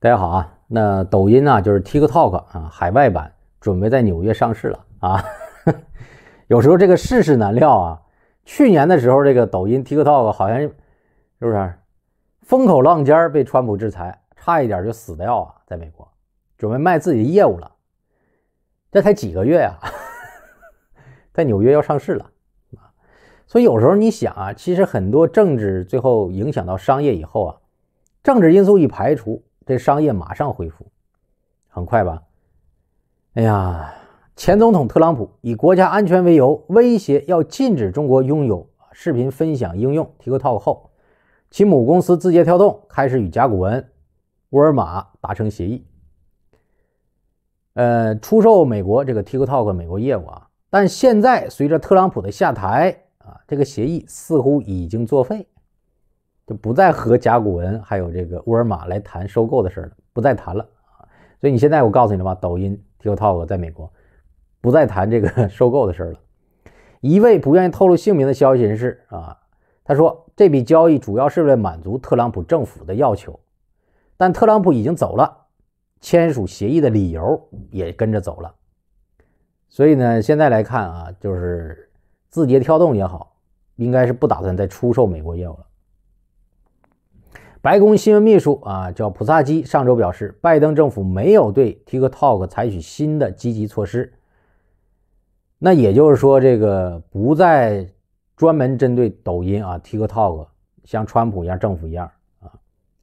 大家好啊，那抖音呢，就是 TikTok 啊，海外版准备在纽约上市了啊。有时候这个世事难料啊。去年的时候，这个抖音 TikTok 好像是不是风口浪尖被川普制裁，差一点就死掉啊。在美国准备卖自己的业务了，这才几个月呀，在纽约要上市了啊。所以有时候你想啊，其实很多政治最后影响到商业以后啊，政治因素一排除。这商业马上恢复，很快吧？哎呀，前总统特朗普以国家安全为由威胁要禁止中国拥有视频分享应用 TikTok 后，其母公司字节跳动开始与甲骨文、沃尔玛达成协议，呃，出售美国这个 TikTok 美国业务啊。但现在随着特朗普的下台啊，这个协议似乎已经作废。就不再和甲骨文还有这个沃尔玛来谈收购的事了，不再谈了啊！所以你现在我告诉你了吧，抖音 TikTok 在美国不再谈这个 收购的事了。一位不愿意透露姓名的消息人士啊，他说：“这笔交易主要是为了满足特朗普政府的要求，但特朗普已经走了，签署协议的理由也跟着走了。”所以呢，现在来看啊，就是字节跳动也好，应该是不打算再出售美国业务了。白宫新闻秘书啊，叫普萨基，上周表示，拜登政府没有对 TikTok 采取新的积极措施。那也就是说，这个不再专门针对抖音啊，TikTok 像川普一样政府一样啊，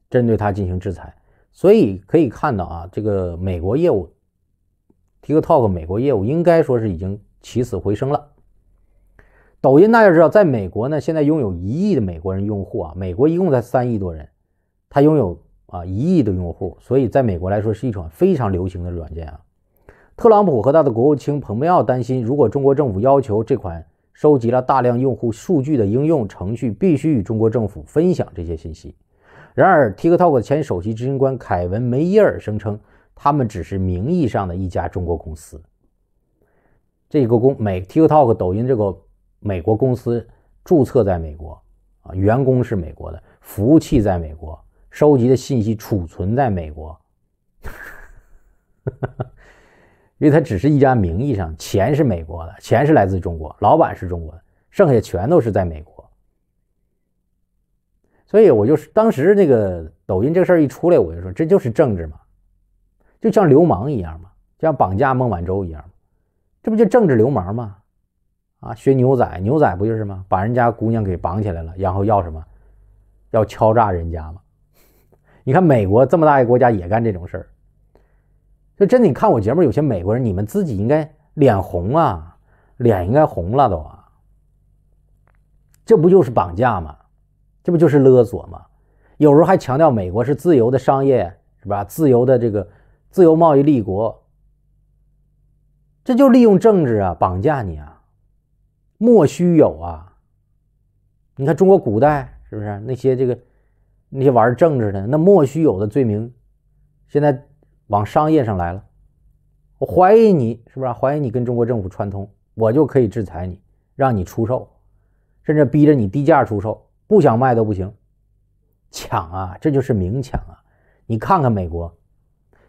针对它进行制裁。所以可以看到啊，这个美国业务 TikTok 美国业务应该说是已经起死回生了。抖音大家知道，在美国呢，现在拥有一亿的美国人用户啊，美国一共才三亿多人。它拥有啊一亿的用户，所以在美国来说是一款非常流行的软件啊。特朗普和他的国务卿蓬佩奥担心，如果中国政府要求这款收集了大量用户数据的应用程序必须与中国政府分享这些信息，然而 TikTok 的前首席执行官凯文梅耶尔声称，他们只是名义上的一家中国公司。这个公美 TikTok 抖音这个美国公司注册在美国，啊，员工是美国的，服务器在美国。收集的信息储存在美国，因为它只是一家名义上钱是美国的钱是来自中国，老板是中国，的，剩下全都是在美国。所以我就是当时那个抖音这事儿一出来，我就说这就是政治嘛，就像流氓一样嘛，就像绑架孟晚舟一样这不就政治流氓吗？啊，学牛仔，牛仔不就是吗？把人家姑娘给绑起来了，然后要什么，要敲诈人家吗？你看美国这么大一个国家也干这种事儿，就真你看我节目有些美国人，你们自己应该脸红啊，脸应该红了都。啊，这不就是绑架吗？这不就是勒索吗？有时候还强调美国是自由的商业是吧？自由的这个自由贸易立国，这就利用政治啊绑架你啊，莫须有啊。你看中国古代是不是那些这个？那些玩政治的那莫须有的罪名，现在往商业上来了。我怀疑你是不是怀疑你跟中国政府串通，我就可以制裁你，让你出售，甚至逼着你低价出售，不想卖都不行。抢啊，这就是明抢啊！你看看美国，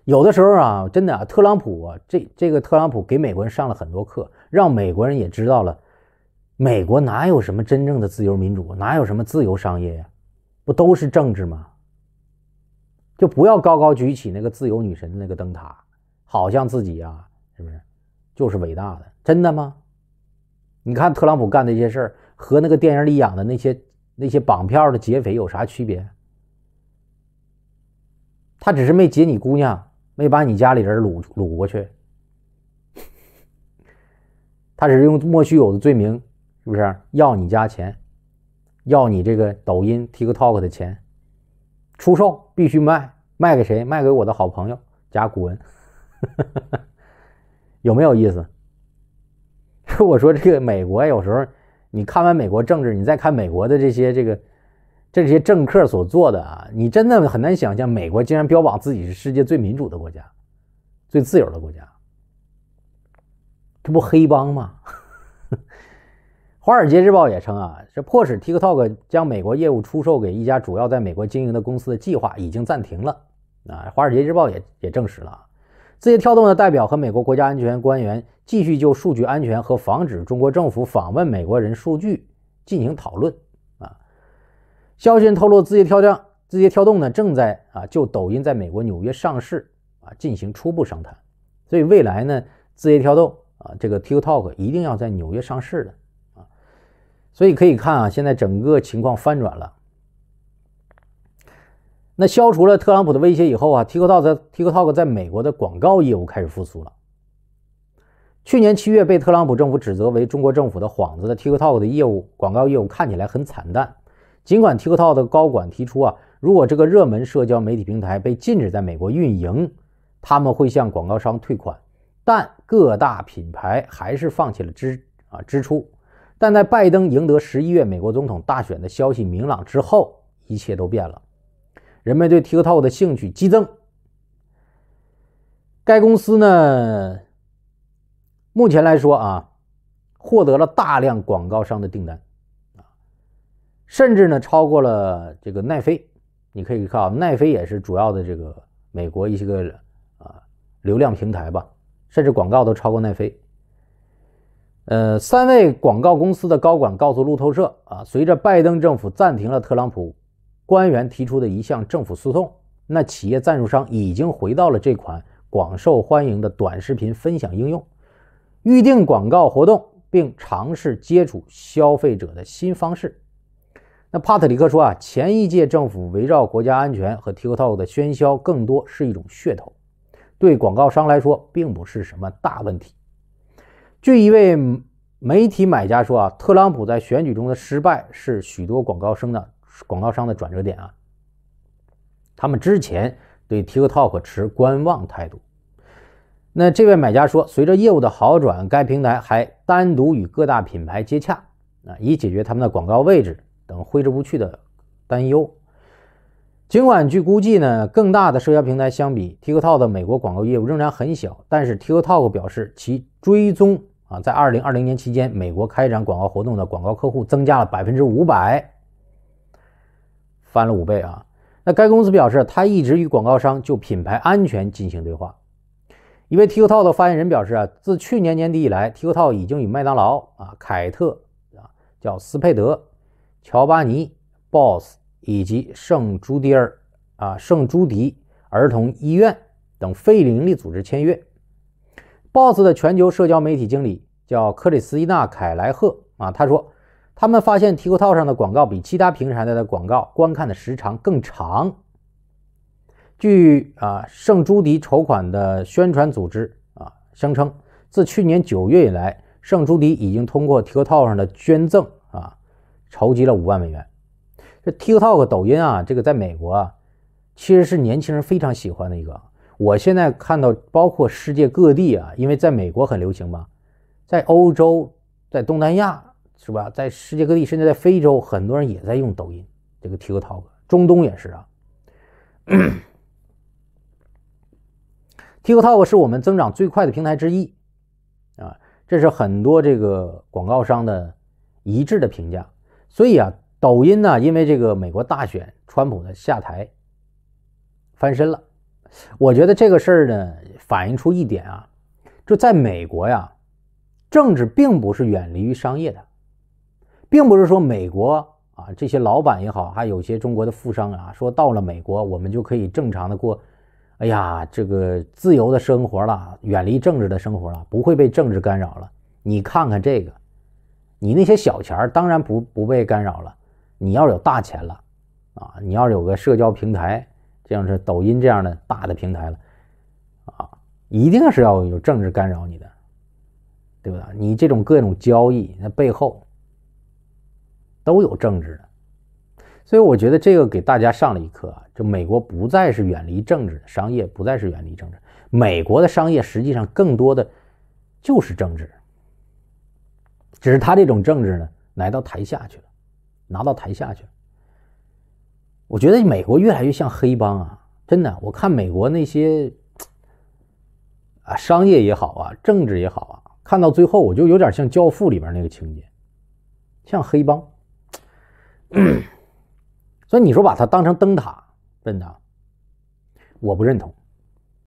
有的时候啊，真的啊，特朗普这这个特朗普给美国人上了很多课，让美国人也知道了，美国哪有什么真正的自由民主，哪有什么自由商业呀？不都是政治吗？就不要高高举起那个自由女神的那个灯塔，好像自己啊，是不是就是伟大的？真的吗？你看特朗普干的一些事儿，和那个电影里演的那些那些绑票的劫匪有啥区别？他只是没劫你姑娘，没把你家里人掳掳过去，他只是用莫须有的罪名，是不是要你家钱？要你这个抖音 TikTok 的钱，出售必须卖，卖给谁？卖给我的好朋友贾古文，有没有意思？我说这个美国有时候，你看完美国政治，你再看美国的这些这个这些政客所做的啊，你真的很难想象，美国竟然标榜自己是世界最民主的国家，最自由的国家，这不黑帮吗？华尔街日报也称啊，这迫使 TikTok 将美国业务出售给一家主要在美国经营的公司的计划已经暂停了。啊，华尔街日报也也证实了，字节跳动的代表和美国国家安全官员继续就数据安全和防止中国政府访问美国人数据进行讨论。啊，消息透露，字节跳动字节跳动呢正在啊就抖音在美国纽约上市啊进行初步商谈。所以未来呢，字节跳动啊这个 TikTok 一定要在纽约上市的。所以可以看啊，现在整个情况翻转了。那消除了特朗普的威胁以后啊，TikTok 在 TikTok 在美国的广告业务开始复苏了。去年七月被特朗普政府指责为中国政府的幌子的 TikTok 的业务广告业务看起来很惨淡。尽管 TikTok 的高管提出啊，如果这个热门社交媒体平台被禁止在美国运营，他们会向广告商退款，但各大品牌还是放弃了支啊支出。但在拜登赢得十一月美国总统大选的消息明朗之后，一切都变了。人们对 TikTok 的兴趣激增。该公司呢，目前来说啊，获得了大量广告商的订单，啊，甚至呢超过了这个奈飞。你可以看，啊，奈飞也是主要的这个美国一些个啊流量平台吧，甚至广告都超过奈飞。呃，三位广告公司的高管告诉路透社啊，随着拜登政府暂停了特朗普官员提出的一项政府诉讼，那企业赞助商已经回到了这款广受欢迎的短视频分享应用，预定广告活动并尝试接触消费者的新方式。那帕特里克说啊，前一届政府围绕国家安全和 TikTok 的喧嚣更多是一种噱头，对广告商来说并不是什么大问题。据一位媒体买家说啊，特朗普在选举中的失败是许多广告商的广告商的转折点啊。他们之前对 TikTok 持观望态度。那这位买家说，随着业务的好转，该平台还单独与各大品牌接洽啊，以解决他们的广告位置等挥之不去的担忧。尽管据估计呢，更大的社交平台相比 TikTok 的美国广告业务仍然很小，但是 TikTok 表示其追踪。啊，在二零二零年期间，美国开展广告活动的广告客户增加了百分之五百，翻了五倍啊！那该公司表示，它一直与广告商就品牌安全进行对话。一位 TikTok 的发言人表示啊，自去年年底以来，TikTok 已经与麦当劳啊、凯特啊、叫斯佩德、乔巴尼、Boss 以及圣朱迪尔啊、圣朱迪儿童医院等非营利组织签约。Boss 的全球社交媒体经理叫克里斯蒂娜·凯莱赫啊，他说他们发现 TikTok 上的广告比其他平台的广告观看的时长更长。据啊圣朱迪筹款的宣传组织啊声称，自去年九月以来，圣朱迪已经通过 TikTok 上的捐赠啊筹集了五万美元。这 TikTok 抖音啊，这个在美国啊，其实是年轻人非常喜欢的一个。我现在看到，包括世界各地啊，因为在美国很流行嘛，在欧洲，在东南亚，是吧？在世界各地，甚至在非洲，很多人也在用抖音这个 TikTok，中东也是啊。TikTok 是我们增长最快的平台之一啊，这是很多这个广告商的一致的评价。所以啊，抖音呢，因为这个美国大选，川普呢下台，翻身了。我觉得这个事儿呢，反映出一点啊，就在美国呀，政治并不是远离于商业的，并不是说美国啊这些老板也好，还有些中国的富商啊，说到了美国我们就可以正常的过，哎呀，这个自由的生活了，远离政治的生活了，不会被政治干扰了。你看看这个，你那些小钱儿当然不不被干扰了，你要有大钱了，啊，你要有个社交平台。像是抖音这样的大的平台了，啊，一定是要有政治干扰你的，对不对？你这种各种交易，那背后都有政治的，所以我觉得这个给大家上了一课，就美国不再是远离政治，商业不再是远离政治，美国的商业实际上更多的就是政治，只是他这种政治呢，来到台下去了，拿到台下去了。我觉得美国越来越像黑帮啊！真的，我看美国那些啊，商业也好啊，政治也好啊，看到最后我就有点像《教父》里边那个情节，像黑帮。所以你说把它当成灯塔，真的，我不认同。